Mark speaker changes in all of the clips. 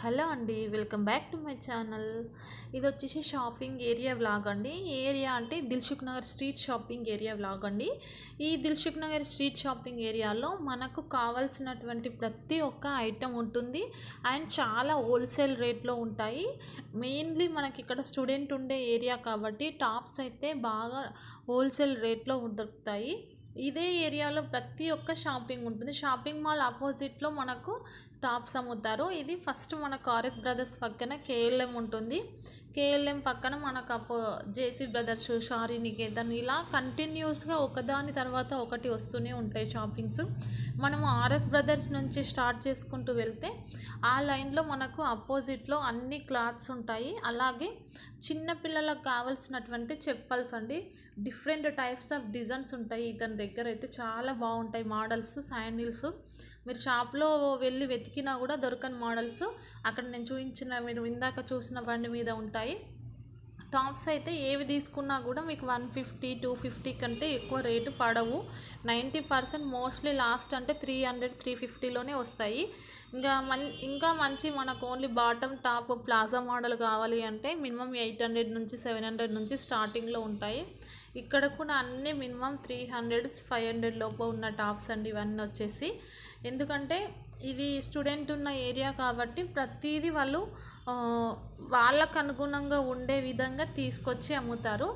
Speaker 1: hello అండి welcome back to my channel ఇది వచ్చేసి షాపింగ్ ఏరియా వ్లాగ్ అండి ఏరియా అంటే Dilsukh Nagar street shopping area vlog అండి ఈ దిల్సుఖ్ నగర్ స్ట్రీట్ షాపింగ్ ఏరియాలో మనకు కావాల్సినటువంటి ప్రతి ఒక్క ఐటెం ఉంటుంది అండ్ చాలా హోల్సేల్ రేట్లో ఉంటాయి మెయిన్లీ మనకి ఇక్కడ స్టూడెంట్ ఉండే ఏరియా కాబట్టి టాప్స్ అయితే బాగా హోల్సేల్ రేట్లో దొరుకుతాయి ఇదే ఏరియాలో ప్రతి ఒక్క షాపింగ్ ఉంటుంది షాపింగ్ మాల్ ఆపోజిట్లో మనకు టాప్స్ అమ్ముతారు ఇది ఫస్ట్ మన కారెస్ బ్రదర్స్ పక్కన కేఎల్ఎం ఉంటుంది కేఎల్ఎం పక్కన మనకు అపో జేసీ బ్రదర్స్ షారీ నికేతన్ ఇలా కంటిన్యూస్గా ఒకదాని తర్వాత ఒకటి వస్తూనే ఉంటాయి షాపింగ్స్ మనము ఆర్ఎస్ బ్రదర్స్ నుంచి స్టార్ట్ చేసుకుంటూ వెళ్తే ఆ లైన్లో మనకు అపోజిట్లో అన్ని క్లాత్స్ ఉంటాయి అలాగే చిన్న పిల్లలకు కావాల్సినటువంటి చెప్పల్స్ అండి డిఫరెంట్ టైప్స్ ఆఫ్ డిజైన్స్ ఉంటాయి ఇతని దగ్గర అయితే చాలా బాగుంటాయి మోడల్స్ శాండిల్స్ మీరు షాప్లో వెళ్ళి వెతికినా కూడా దొరకని మోడల్స్ అక్కడ నేను చూపించిన మీరు ఇందాక చూసిన బండి మీద ఉంటాయి టాప్స్ అయితే ఏవి తీసుకున్నా కూడా మీకు వన్ ఫిఫ్టీ టూ ఫిఫ్టీ కంటే ఎక్కువ రేటు పడవు నైంటీ పర్సెంట్ మోస్ట్లీ లాస్ట్ అంటే త్రీ హండ్రెడ్ త్రీ ఫిఫ్టీలోనే వస్తాయి ఇంకా మన్ ఇంకా మంచి మనకు only bottom top plaza model కావాలి అంటే మినిమం ఎయిట్ హండ్రెడ్ నుంచి సెవెన్ హండ్రెడ్ నుంచి స్టార్టింగ్లో ఉంటాయి ఇక్కడ కూడా అన్నీ minimum three hundred five hundred లోపు ఉన్న టాప్స్ అండి ఇవన్నీ వచ్చేసి ఎందుకంటే ఇది స్టూడెంట్ ఉన్న ఏరియా కాబట్టి ప్రతిదీ వాళ్ళు వాళ్ళకు అనుగుణంగా ఉండే విధంగా తీసుకొచ్చి అమ్ముతారు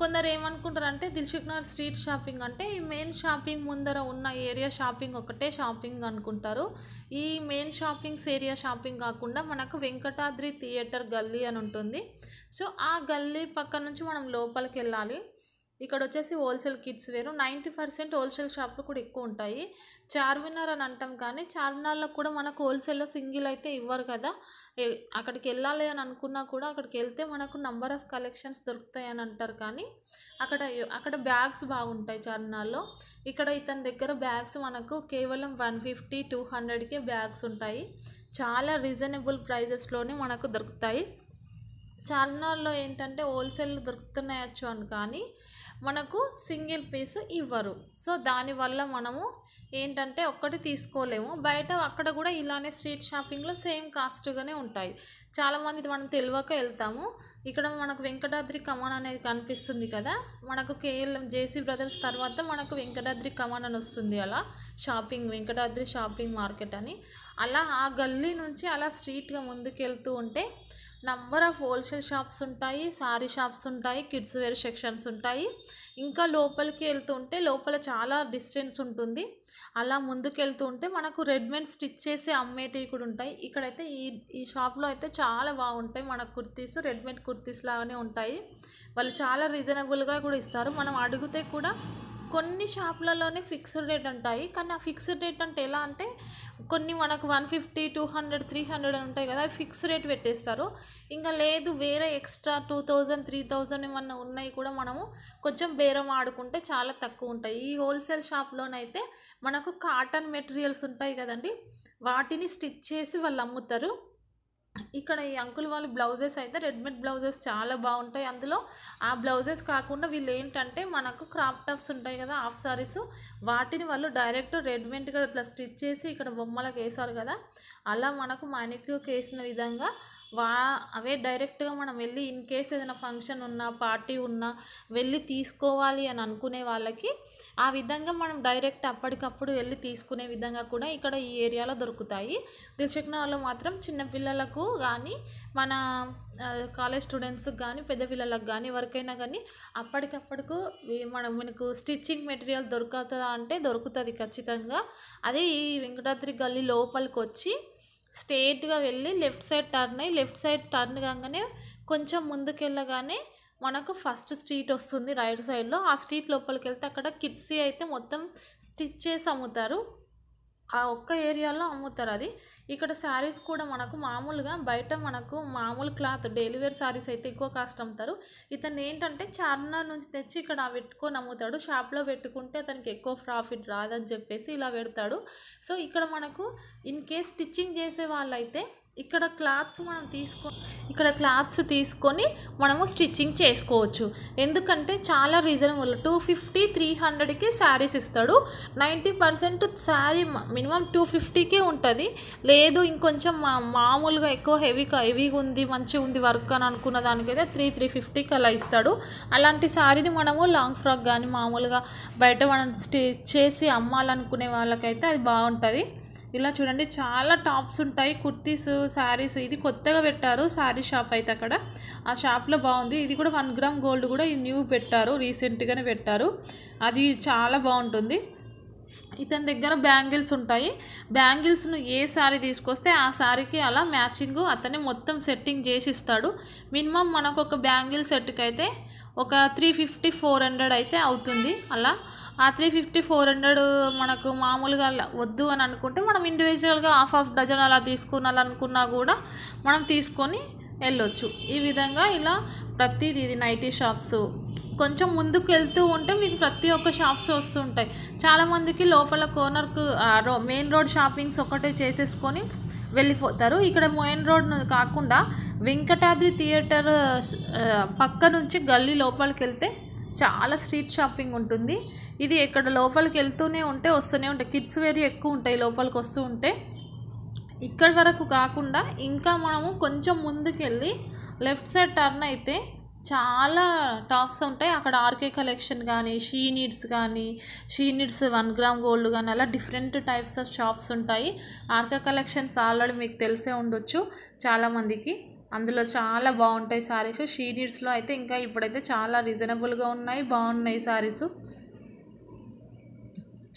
Speaker 1: కొందరు ఏమనుకుంటారంటే దిల్సుఖ్నగర్ స్ట్రీట్ షాపింగ్ అంటే ఈ మెయిన్ షాపింగ్ ముందర ఉన్న ఏరియా షాపింగ్ ఒకటే షాపింగ్ అనుకుంటారు ఈ మెయిన్ షాపింగ్స్ ఏరియా షాపింగ్ కాకుండా మనకు వెంకటాద్రి థియేటర్ గల్లీ అని ఉంటుంది సో ఆ గల్లీ పక్క నుంచి మనం లోపలికి వెళ్ళాలి ఇక్కడ వచ్చేసి wholesale kids wear ninety percent wholesale షాప్లు కూడా ఎక్కువ ఉంటాయి చార్మినార్ అని అంటాం కానీ చార్మినార్లో కూడా మనకు హోల్సేల్లో సింగిల్ అయితే ఇవ్వరు కదా అక్కడికి వెళ్ళాలి అని అనుకున్నా కూడా అక్కడికి వెళ్తే మనకు నంబర్ ఆఫ్ కలెక్షన్స్ దొరుకుతాయి అని అంటారు కానీ అక్కడ అక్కడ బ్యాగ్స్ బాగుంటాయి చార్మినార్లో ఇక్కడ ఇతని దగ్గర బ్యాగ్స్ మనకు కేవలం వన్ ఫిఫ్టీ టూ హండ్రెడ్కే బ్యాగ్స్ ఉంటాయి చాలా రీజనబుల్ ప్రైజెస్లోనే మనకు దొరుకుతాయి చార్మినార్లో ఏంటంటే హోల్సేల్ దొరుకుతున్నాయచ్చు అని కానీ మనకు సింగిల్ పీస్ ఇవ్వరు సో దానివల్ల మనము ఏంటంటే ఒక్కటి తీసుకోలేము బయట అక్కడ కూడా ఇలానే స్ట్రీట్ షాపింగ్లో సేమ్ కాస్ట్గానే ఉంటాయి చాలామంది మనం తెలియక వెళ్తాము ఇక్కడ మనకు వెంకటాద్రి కమాన్ అనేది కనిపిస్తుంది కదా మనకు కేఎల్ఎం జేసీ బ్రదర్స్ తర్వాత మనకు వెంకటాద్రి కమాన్ అని వస్తుంది అలా షాపింగ్ వెంకటాద్రి షాపింగ్ మార్కెట్ అని అలా ఆ గల్లీ నుంచి అలా స్ట్రీట్గా ముందుకెళ్తూ ఉంటే నంబర్ ఆఫ్ హోల్సేల్ షాప్స్ ఉంటాయి సారీ షాప్స్ ఉంటాయి కిడ్స్ వేర్ సెక్షన్స్ ఉంటాయి ఇంకా లోపలికి వెళ్తుంటే లోపల చాలా డిస్టెన్స్ ఉంటుంది అలా ముందుకు వెళ్తూ ఉంటే మనకు రెడీమేడ్ స్టిచ్ చేసి అమ్మేటివి కూడా ఉంటాయి ఇక్కడైతే ఈ ఈ షాప్లో అయితే చాలా బాగుంటాయి మన కుర్తీస్ రెడీమేడ్ కుర్తీస్ లాగానే ఉంటాయి వాళ్ళు చాలా రీజనబుల్గా కూడా ఇస్తారు మనం అడిగితే కూడా కొన్ని షాపులలోనే ఫిక్స్డ్ రేట్ ఉంటాయి కానీ ఆ ఫిక్స్డ్ రేట్ అంటే ఎలా అంటే కొన్ని మనకు one fifty two hundred three hundred అని ఉంటాయి కదా అవి ఫిక్స్ రేట్ పెట్టేస్తారు ఇంకా లేదు వేరే extra two thousand three thousand ఏమన్నా ఉన్నాయి కూడా మనము కొంచెం బేరం ఆడుకుంటే చాలా తక్కువ ఉంటాయి ఈ హోల్సేల్ షాప్లోనైతే మనకు కాటన్ మెటీరియల్స్ ఉంటాయి కదండి వాటిని స్టిచ్ చేసి వాళ్ళు అమ్ముతారు ఇక్కడ ఈ అంకుల్ వాళ్ళు బ్లౌజెస్ అయితే రెడీమేడ్ బ్లౌజెస్ చాలా బాగుంటాయి అందులో ఆ బ్లౌజెస్ కాకుండా వీళ్ళు ఏంటంటే మనకు క్రాప్ టాప్స్ ఉంటాయి కదా హాఫ్ సారీస్ వాటిని వాళ్ళు డైరెక్ట్ రెడీమేడ్గా ఇట్లా స్టిచ్ చేసి ఇక్కడ బొమ్మలకు వేసారు కదా అలా మనకు మానిక్యూకి వేసిన విధంగా వా అవే డైరెక్ట్గా మనం వెళ్ళి ఇన్ కేస్ ఏదైనా ఫంక్షన్ ఉన్నా పార్టీ ఉన్నా వెళ్ళి తీసుకోవాలి అని అనుకునే వాళ్ళకి ఆ విధంగా మనం డైరెక్ట్ అప్పటికప్పుడు వెళ్ళి తీసుకునే విధంగా కూడా ఇక్కడ ఈ ఏరియాలో దొరుకుతాయి వాళ్ళు మాత్రం చిన్నపిల్లలకు కానీ మన కాలేజ్ స్టూడెంట్స్కి కానీ పెద్ద పిల్లలకు కానీ ఎవరికైనా కానీ అప్పటికప్పటికు మనం మనకు స్టిచ్చింగ్ మెటీరియల్ దొరుకుతుందా అంటే దొరుకుతుంది ఖచ్చితంగా అదే ఈ వెంకటాద్రి గల్లీ లోపలికి వచ్చి స్ట్రేట్గా వెళ్ళి లెఫ్ట్ సైడ్ టర్న్ అయ్యి లెఫ్ట్ సైడ్ టర్న్ కాగానే కొంచెం ముందుకెళ్ళగానే మనకు ఫస్ట్ స్ట్రీట్ వస్తుంది రైట్ సైడ్లో ఆ స్ట్రీట్ లోపలికి వెళ్తే అక్కడ కిడ్స్ అయితే మొత్తం స్టిచ్ చేసి అమ్ముతారు ఆ ఒక్క ఏరియాలో అమ్ముతారు అది ఇక్కడ శారీస్ కూడా మనకు మామూలుగా బయట మనకు మామూలు క్లాత్ డైలీ వేర్ శారీస్ అయితే ఎక్కువ కాస్ట్ అమ్ముతారు ఇతను ఏంటంటే చార్మినార్ నుంచి తెచ్చి ఇక్కడ పెట్టుకొని అమ్ముతాడు షాప్లో పెట్టుకుంటే అతనికి ఎక్కువ ప్రాఫిట్ రాదని చెప్పేసి ఇలా పెడతాడు సో ఇక్కడ మనకు ఇన్ కేస్ స్టిచ్చింగ్ చేసే వాళ్ళైతే ఇక్కడ క్లాత్స్ మనం తీసుకో ఇక్కడ క్లాత్స్ తీసుకొని మనము స్టిచ్చింగ్ చేసుకోవచ్చు ఎందుకంటే చాలా రీజనబుల్ టూ ఫిఫ్టీ త్రీ హండ్రెడ్కి శారీస్ ఇస్తాడు ninety percent sari minimum two ఫిఫ్టీకే ఉంటుంది లేదు ఇంకొంచెం మామూలుగా ఎక్కువ హెవీ హెవీగా ఉంది మంచిగా ఉంది వర్క్ అని అనుకున్న దానికైతే త్రీ త్రీ ఫిఫ్టీకి అలా ఇస్తాడు అలాంటి శారీని మనము లాంగ్ ఫ్రాక్ కానీ మామూలుగా బయట మనం స్టిచ్ చేసి అమ్మాలనుకునే వాళ్ళకైతే అది బాగుంటుంది ఇలా చూడండి చాలా టాప్స్ ఉంటాయి కుర్తీస్ శారీస్ ఇది కొత్తగా పెట్టారు శారీ షాప్ అయితే అక్కడ ఆ షాప్లో బాగుంది ఇది కూడా వన్ గ్రామ్ గోల్డ్ కూడా న్యూ పెట్టారు రీసెంట్గానే పెట్టారు అది చాలా బాగుంటుంది ఇతని దగ్గర బ్యాంగిల్స్ ఉంటాయి బ్యాంగిల్స్ను ఏ శారీ తీసుకొస్తే ఆ శారీకి అలా మ్యాచింగ్ అతనే మొత్తం సెట్టింగ్ చేసి ఇస్తాడు మినిమం మనకు ఒక బ్యాంగిల్ సెట్కి అయితే ఒక త్రీ ఫిఫ్టీ ఫోర్ హండ్రెడ్ అయితే అవుతుంది అలా ఆ త్రీ ఫిఫ్టీ ఫోర్ హండ్రెడ్ మనకు మామూలుగా వద్దు అని అనుకుంటే మనం ఇండివిజువల్గా హాఫ్ హాఫ్ డజన్ అలా తీసుకోవాలనుకున్నా కూడా మనం తీసుకొని వెళ్ళొచ్చు ఈ విధంగా ఇలా ప్రతిది ఇది నైటీ షాప్స్ కొంచెం ముందుకు వెళ్తూ ఉంటే మీకు ప్రతి ఒక్క షాప్స్ వస్తుంటాయి చాలామందికి లోపల కోనర్కు మెయిన్ రోడ్ షాపింగ్స్ ఒకటే చేసేసుకొని వెళ్ళిపోతారు ఇక్కడ మోయిన్ రోడ్ కాకుండా వెంకటాద్రి థియేటర్ పక్క నుంచి గల్లీ లోపలికి వెళ్తే చాలా స్ట్రీట్ షాపింగ్ ఉంటుంది ఇది ఇక్కడ లోపలికి వెళ్తూనే ఉంటే వస్తూనే ఉంటాయి కిడ్స్ వేరీ ఎక్కువ ఉంటాయి లోపలికి వస్తూ ఉంటే ఇక్కడ వరకు కాకుండా ఇంకా మనము కొంచెం ముందుకెళ్ళి లెఫ్ట్ సైడ్ టర్న్ అయితే చాలా టాప్స్ ఉంటాయి అక్కడ ఆర్కే కలెక్షన్ కానీ షీ నీడ్స్ కానీ she needs one gram gold కానీ అలా డిఫరెంట్ టైప్స్ ఆఫ్ షాప్స్ ఉంటాయి ఆర్కే కలెక్షన్స్ ఆల్రెడీ మీకు తెలిసే ఉండొచ్చు చాలామందికి అందులో చాలా బాగుంటాయి శారీస్ షీ నీడ్స్లో అయితే ఇంకా ఇప్పుడైతే చాలా రీజనబుల్గా ఉన్నాయి బాగున్నాయి శారీస్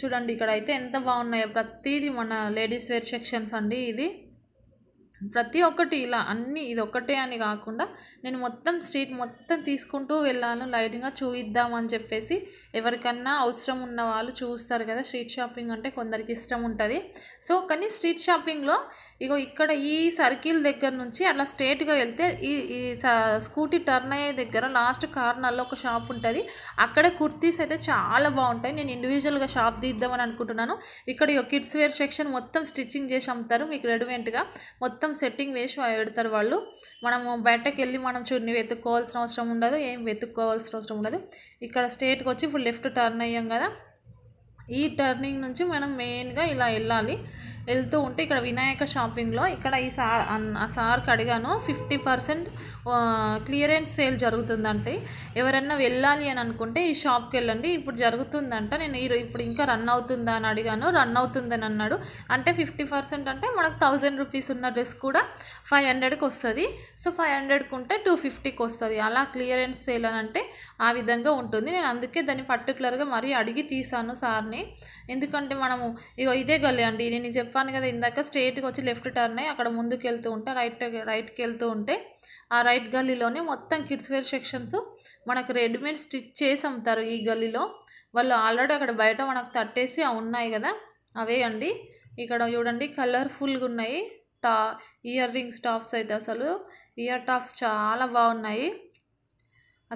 Speaker 1: చూడండి ఇక్కడైతే ఎంత బాగున్నాయో ప్రతిదీ మన లేడీస్ వేర్ సెక్షన్స్ అండి ఇది ప్రతి ఒక్కటి ఇలా అన్నీ ఇది ఒక్కటే అని కాకుండా నేను మొత్తం స్ట్రీట్ మొత్తం తీసుకుంటూ వెళ్ళాను లైట్గా చూయిద్దాం అని చెప్పేసి ఎవరికన్నా అవసరం ఉన్న వాళ్ళు చూస్తారు కదా స్ట్రీట్ షాపింగ్ అంటే కొందరికి ఇష్టం ఉంటుంది సో కానీ స్ట్రీట్ షాపింగ్లో ఇగో ఇక్కడ ఈ సర్కిల్ దగ్గర నుంచి అట్లా స్ట్రేట్గా వెళ్తే ఈ ఈ స్కూటీ టర్న్ అయ్యే దగ్గర లాస్ట్ కార్నర్లో ఒక షాప్ ఉంటుంది అక్కడ కుర్తీస్ అయితే చాలా బాగుంటాయి నేను ఇండివిజువల్గా షాప్ తీద్దామని అనుకుంటున్నాను ఇక్కడ కిడ్స్ వేర్ సెక్షన్ మొత్తం స్టిచ్చింగ్ చేసి అమ్ముతారు మీకు రెడీమేడ్గా మొత్తం మొత్తం సెట్టింగ్ వేసి పెడతారు వాళ్ళు మనము బయటకు వెళ్ళి మనం చూడని వెతుక్కోవాల్సిన అవసరం ఉండదు ఏం వెతుక్కోవాల్సిన అవసరం ఉండదు ఇక్కడ స్ట్రేట్కి వచ్చి ఇప్పుడు లెఫ్ట్ టర్న్ అయ్యాం కదా ఈ టర్నింగ్ నుంచి మనం మెయిన్గా ఇలా వెళ్ళాలి వెళ్తూ ఉంటే ఇక్కడ వినాయక షాపింగ్లో ఇక్కడ ఈ సార్ ఆ సార్కి అడిగాను ఫిఫ్టీ పర్సెంట్ క్లియరెన్స్ సేల్ జరుగుతుందంటే ఎవరన్నా వెళ్ళాలి అని అనుకుంటే ఈ షాప్కి వెళ్ళండి ఇప్పుడు జరుగుతుందంట నేను ఇప్పుడు ఇంకా రన్ అవుతుందా అని అడిగాను రన్ అవుతుందని అన్నాడు అంటే ఫిఫ్టీ పర్సెంట్ అంటే మనకు థౌజండ్ రూపీస్ ఉన్న డ్రెస్ కూడా ఫైవ్ హండ్రెడ్కి వస్తుంది సో ఫైవ్ హండ్రెడ్కి ఉంటే టూ ఫిఫ్టీకి వస్తుంది అలా క్లియరెన్స్ సేల్ అని అంటే ఆ విధంగా ఉంటుంది నేను అందుకే దాన్ని పర్టికులర్గా మరీ అడిగి తీసాను సార్ని ఎందుకంటే మనము ఇగో ఇదే గలే అండి నేను చెప్పి చెప్పాను కదా ఇందాక స్ట్రేట్గా వచ్చి లెఫ్ట్ టర్న్ అయ్యి అక్కడ ముందుకు వెళ్తూ ఉంటే రైట్ రైట్కి వెళ్తూ ఉంటే ఆ రైట్ గల్లీలోనే మొత్తం కిడ్స్ వేర్ సెక్షన్స్ మనకు రెడీమేడ్ స్టిచ్ చేసి అమ్ముతారు ఈ గల్లీలో వాళ్ళు ఆల్రెడీ అక్కడ బయట మనకు తట్టేసి ఉన్నాయి కదా అవే అండి ఇక్కడ చూడండి కలర్ఫుల్గా ఉన్నాయి టా ఇయర్ రింగ్స్ టాప్స్ అయితే అసలు ఇయర్ టాప్స్ చాలా బాగున్నాయి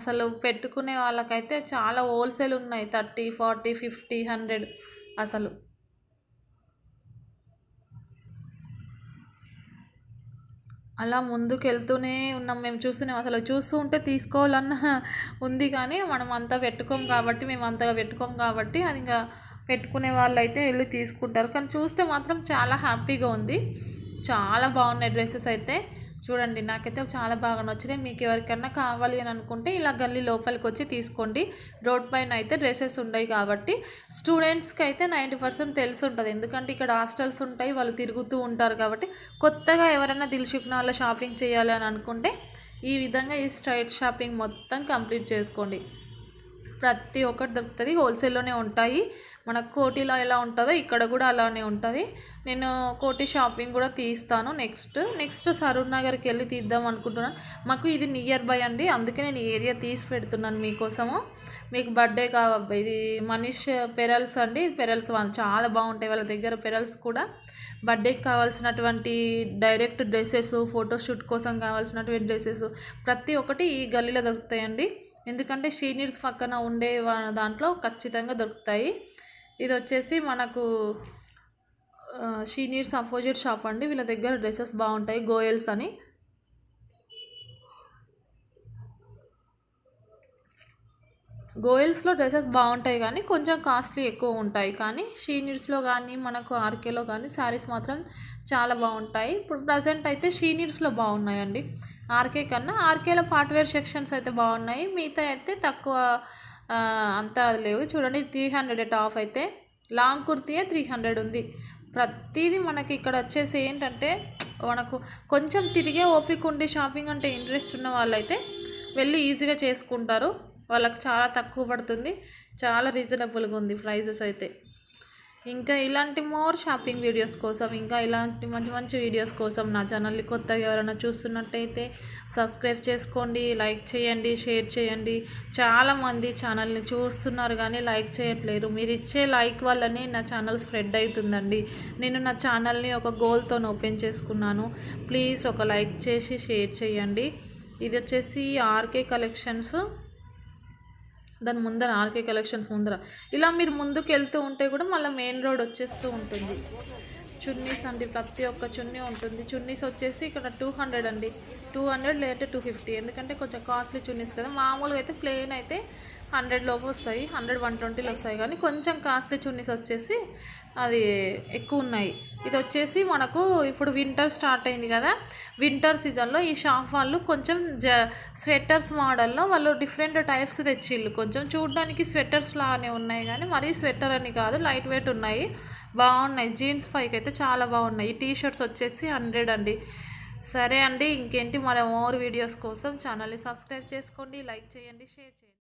Speaker 1: అసలు పెట్టుకునే వాళ్ళకైతే చాలా హోల్సేల్ ఉన్నాయి థర్టీ ఫార్టీ ఫిఫ్టీ హండ్రెడ్ అసలు అలా ముందుకెళ్తూనే ఉన్నాం మేము చూస్తున్నాం అసలు చూస్తూ ఉంటే తీసుకోవాలన్న ఉంది కానీ మనం అంతా పెట్టుకోం కాబట్టి మేము అంతగా పెట్టుకోం కాబట్టి అది ఇంకా పెట్టుకునే వాళ్ళు అయితే వెళ్ళి తీసుకుంటారు కానీ చూస్తే మాత్రం చాలా హ్యాపీగా ఉంది చాలా బాగున్నాయి డ్రెస్సెస్ అయితే చూడండి నాకైతే చాలా బాగా నచ్చినాయి మీకు ఎవరికైనా కావాలి అని అనుకుంటే ఇలా గల్లీ లోపలికి వచ్చి తీసుకోండి రోడ్ పైన అయితే డ్రెస్సెస్ ఉన్నాయి కాబట్టి స్టూడెంట్స్కి అయితే నైంటీ పర్సెంట్ తెలిసి ఉంటుంది ఎందుకంటే ఇక్కడ హాస్టల్స్ ఉంటాయి వాళ్ళు తిరుగుతూ ఉంటారు కాబట్టి కొత్తగా ఎవరైనా దిల్షుక్నాల్లో షాపింగ్ చేయాలి అని అనుకుంటే ఈ విధంగా ఈ స్ట్రైట్ షాపింగ్ మొత్తం కంప్లీట్ చేసుకోండి ప్రతి ఒక్కటి దొరుకుతుంది హోల్సేల్లోనే ఉంటాయి మనకు కోటిలో ఎలా ఉంటుందో ఇక్కడ కూడా అలానే ఉంటుంది నేను కోటి షాపింగ్ కూడా తీస్తాను నెక్స్ట్ నెక్స్ట్ సరూర్ నగర్కి వెళ్ళి తీద్దాం అనుకుంటున్నాను మాకు ఇది నియర్ బై అండి అందుకే నేను ఏరియా తీసి పెడుతున్నాను మీకోసము మీకు బర్త్డే కా ఇది మనీష్ పెరల్స్ అండి పెరల్స్ వాళ్ళు చాలా బాగుంటాయి వాళ్ళ దగ్గర పెరల్స్ కూడా బర్త్డేకి కావాల్సినటువంటి డైరెక్ట్ డ్రెస్సెస్ ఫోటోషూట్ కోసం కావాల్సినటువంటి డ్రెస్సెస్ ప్రతి ఒక్కటి ఈ గల్లీలో దొరుకుతాయండి ఎందుకంటే సీనియర్స్ పక్కన ఉండే దాంట్లో ఖచ్చితంగా దొరుకుతాయి ఇది వచ్చేసి మనకు సీనియర్స్ అపోజిట్ షాప్ అండి వీళ్ళ దగ్గర డ్రెస్సెస్ బాగుంటాయి గోయల్స్ అని గోయల్స్లో డ్రెస్సెస్ బాగుంటాయి కానీ కొంచెం కాస్ట్లీ ఎక్కువ ఉంటాయి కానీ షీనియర్స్లో కానీ మనకు ఆర్కేలో కానీ శారీస్ మాత్రం చాలా బాగుంటాయి ఇప్పుడు ప్రజెంట్ అయితే షీనియర్స్లో బాగున్నాయండి ఆర్కే కన్నా ఆర్కేలో పార్ట్వేర్ సెక్షన్స్ అయితే బాగున్నాయి మిగతా అయితే తక్కువ అంతా లేవు చూడండి త్రీ హండ్రెడ్ ఆఫ్ అయితే లాంగ్ కుర్తీయే త్రీ హండ్రెడ్ ఉంది ప్రతిదీ మనకి ఇక్కడ వచ్చేసి ఏంటంటే మనకు కొంచెం తిరిగే ఓపిక ఉండి షాపింగ్ అంటే ఇంట్రెస్ట్ ఉన్న వాళ్ళైతే వెళ్ళి ఈజీగా చేసుకుంటారు వాళ్ళకు చాలా తక్కువ పడుతుంది చాలా రీజనబుల్గా ఉంది ప్రైజెస్ అయితే ఇంకా ఇలాంటి మోర్ షాపింగ్ వీడియోస్ కోసం ఇంకా ఇలాంటి మంచి మంచి వీడియోస్ కోసం నా ఛానల్ని కొత్తగా ఎవరైనా చూస్తున్నట్టయితే సబ్స్క్రైబ్ చేసుకోండి లైక్ చేయండి షేర్ చేయండి చాలామంది ఛానల్ని చూస్తున్నారు కానీ లైక్ చేయట్లేరు మీరు ఇచ్చే లైక్ వల్లనే నా ఛానల్ స్ప్రెడ్ అవుతుందండి నేను నా ఛానల్ని ఒక గోల్తో ఓపెన్ చేసుకున్నాను ప్లీజ్ ఒక లైక్ చేసి షేర్ చేయండి ఇది వచ్చేసి ఆర్కే కలెక్షన్స్ దాని ముందర ఆర్కే కలెక్షన్స్ ముందర ఇలా మీరు ముందుకు వెళ్తూ ఉంటే కూడా మళ్ళీ మెయిన్ రోడ్ వచ్చేస్తూ ఉంటుంది చున్నీస్ అండి ప్రతి ఒక్క చున్నీ ఉంటుంది చున్నీస్ వచ్చేసి ఇక్కడ టూ హండ్రెడ్ అండి టూ హండ్రెడ్ లేదంటే టూ ఫిఫ్టీ ఎందుకంటే కొంచెం కాస్ట్లీ చున్నీస్ కదా మామూలుగా అయితే ప్లెయిన్ అయితే హండ్రెడ్ లోపు వస్తాయి హండ్రెడ్ వన్ ట్వంటీలు వస్తాయి కానీ కొంచెం కాస్ట్లీ చున్నీస్ వచ్చేసి అది ఎక్కువ ఉన్నాయి ఇది వచ్చేసి మనకు ఇప్పుడు వింటర్ స్టార్ట్ అయింది కదా వింటర్ సీజన్లో ఈ షాప్ వాళ్ళు కొంచెం జ స్వెటర్స్ మోడల్లో వాళ్ళు డిఫరెంట్ టైప్స్ తెచ్చిళ్ళు కొంచెం చూడడానికి స్వెటర్స్ లాగానే ఉన్నాయి కానీ మరీ స్వెటర్ అని కాదు లైట్ వెయిట్ ఉన్నాయి బాగున్నాయి జీన్స్ పైకి అయితే చాలా బాగున్నాయి ఈ టీ షర్ట్స్ వచ్చేసి హండ్రెడ్ అండి సరే అండి ఇంకేంటి మన ఓవర్ వీడియోస్ కోసం ఛానల్ని సబ్స్క్రైబ్ చేసుకోండి లైక్ చేయండి షేర్ చేయండి